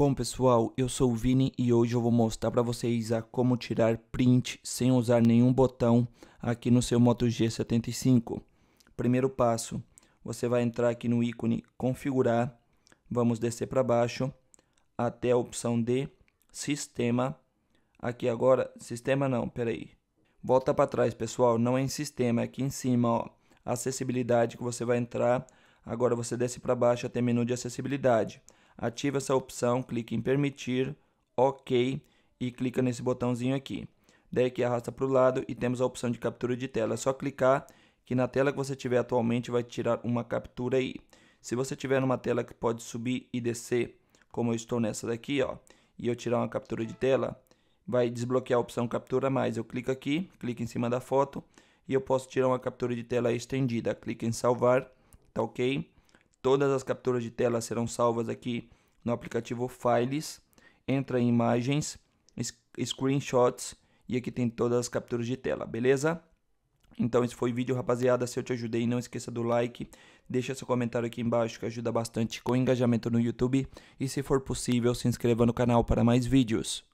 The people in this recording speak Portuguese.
Bom pessoal, eu sou o Vini e hoje eu vou mostrar para vocês a como tirar print sem usar nenhum botão aqui no seu Moto G75. Primeiro passo, você vai entrar aqui no ícone configurar, vamos descer para baixo até a opção de sistema. Aqui agora, sistema não, peraí. Volta para trás pessoal, não é em sistema, é aqui em cima, ó, acessibilidade que você vai entrar. Agora você desce para baixo até menu de acessibilidade ativa essa opção, clique em permitir, ok e clica nesse botãozinho aqui. Daí que arrasta para o lado e temos a opção de captura de tela. É só clicar que na tela que você tiver atualmente vai tirar uma captura aí. Se você tiver numa tela que pode subir e descer, como eu estou nessa daqui, ó, e eu tirar uma captura de tela, vai desbloquear a opção captura mais. Eu clico aqui, clico em cima da foto e eu posso tirar uma captura de tela estendida. Clique em salvar, tá ok? Todas as capturas de tela serão salvas aqui no aplicativo Files. Entra em Imagens, Screenshots e aqui tem todas as capturas de tela, beleza? Então esse foi o vídeo, rapaziada. Se eu te ajudei, não esqueça do like. Deixa seu comentário aqui embaixo que ajuda bastante com o engajamento no YouTube. E se for possível, se inscreva no canal para mais vídeos.